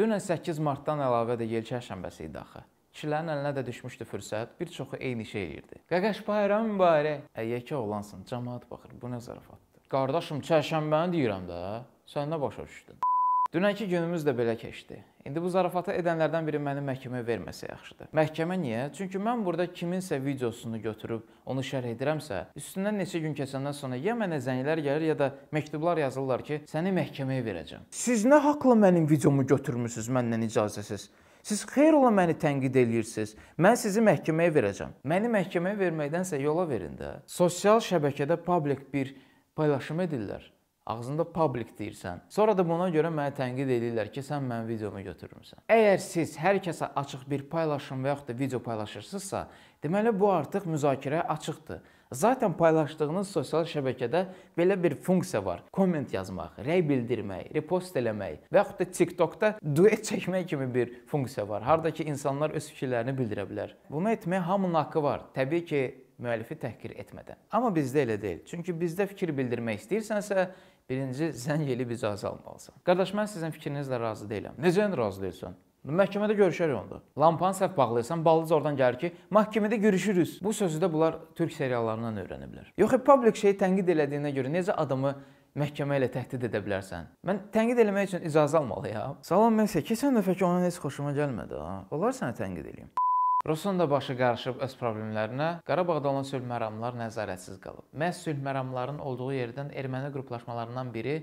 Dünən 8 martdan əlavə də yelkə şənbəsi idi axı. Kişilərin əlinə də düşmüşdü fürsət, bir çoxu eyni şey edirdi. Qaqaş bayram mübarək. Əyyəkə olansan, cəmaət baxır, bu nə zarafatdır. Qardaşım, çərşənbəni deyirəm də, sən nə başa düşdün? Dünənki günümüz də belə keçdi. İndi bu zarafatı edənlərdən biri məni məhkəməyə verməsə yaxşıdır. Məhkəmə niyə? Çünki mən burada kiminsə videosunu götürüb onu şərh edirəmsə, üstündən neçə gün keçəndən sonra ya mənə zənglər gəlir ya da məktublar yazırlar ki, səni məhkəməyə verəcəm. Siz nə haqla mənim videomu götürmüsüz məndən icazəsiz? Siz xeyr ola məni tənqid eləyirsiniz. Mən sizi məhkəməyə verəcəm. Məni məhkəməyə verməkdənsə yola verin də. Sosial şəbəkədə public bir paylaşım edirlər. Ağzında public deyirsən. Sonra da buna görə məni tənqid edirlər ki, sən mənim videomu götürmüsən. Əgər siz hər kəsə açıq bir paylaşım və yaxud da video paylaşırsınızsa, deməli bu artıq müzakirəyə açıqdır. Zaten paylaşdığınız sosial şəbəkədə belə bir funksiya var. Komment yazmaq, rəy bildirmək, repost eləmək və yaxud da TikTokda duet çəkmək kimi bir funksiya var. Harda ki insanlar öz fikirlərini bildirə bilər. Bunu etməyə hamının haqqı var. Təbii ki, müəllifi təhqir etmədən. Amma bizdə elə deyil. Çünki bizdə fikir bildirmək istəyirsənsə, birinci sən yelib icazə almalısan. Qardaş, mən sizin fikrinizlə razı deyiləm. Necə yəni razı deyilsən? Məhkəmədə görüşərik onda. Lampanı səhv bağlayırsan, baldız oradan gəlir ki, məhkəmədə görüşürüz. Bu sözü də bunlar türk seriallarından öyrəniblər. Yox, e, public şeyi tənqid elədiyinə görə necə adamı məhkəmə ilə təhdid edə bilərsən. Mən tənqid eləmək üçün icazə almalıyam. Salam Məsih, keçən dəfə ki, onun heç xoşuma gəlmədi ha. Olar sənə tənqid eləyim. Rusun da başı qarışıb öz problemlərinə, Qarabağda olan sülh məramlar nəzarətsiz qalıb. Məhz sülh məramlarının olduğu yerdən erməni qruplaşmalarından biri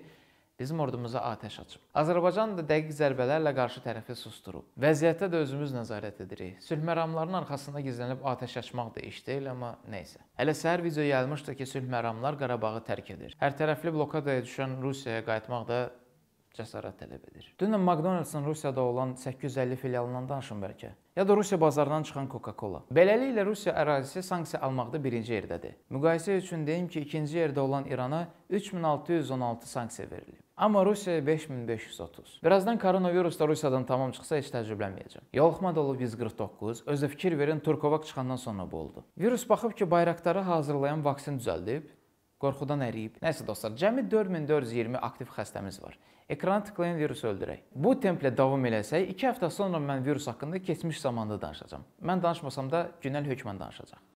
bizim ordumuza atəş açıb. Azərbaycan da dəqiq zərbələrlə qarşı tərəfi susturub. Vəziyyətə də özümüz nəzarət edirik. Sülh məramlarının arxasında gizlənib atəş açmaq da iş deyil, amma nə isə. Hələ səhər video yayılmışdı ki, sülh məramlar Qarabağı tərk edir. Hər tərəfli blokadaya düşən Rusiyaya qayıtmaq da cəsarət tələb edir. Dünən McDonald's-ın Rusiyada olan 850 filialından danışım bəlkə. Ya da Rusiya bazarından çıxan Coca-Cola. Beləliklə Rusiya ərazisi sanksiya almaqda birinci yerdədir. Müqayisə üçün deyim ki, ikinci yerdə olan İrana 3616 sanksiya verilib. Amma Rusiyaya 5530. Birazdan koronavirus da Rusiyadan tamam çıxsa heç təəccüblənməyəcəm. Yoluxma da olub 149. Özə fikir verin, Turkovak çıxandan sonra bu oldu. Virus baxıb ki, bayraqları hazırlayan vaksin düzəldib. Qorxudan əriyib. Nəsə dostlar, cəmi 4420 aktiv xəstəmiz var. Ekrana tıklayın virusu öldürək. Bu templə davam eləsək, 2 həftə sonra mən virus haqqında keçmiş zamanda danışacağam. Mən danışmasam da Günəl hökmən danışacaq.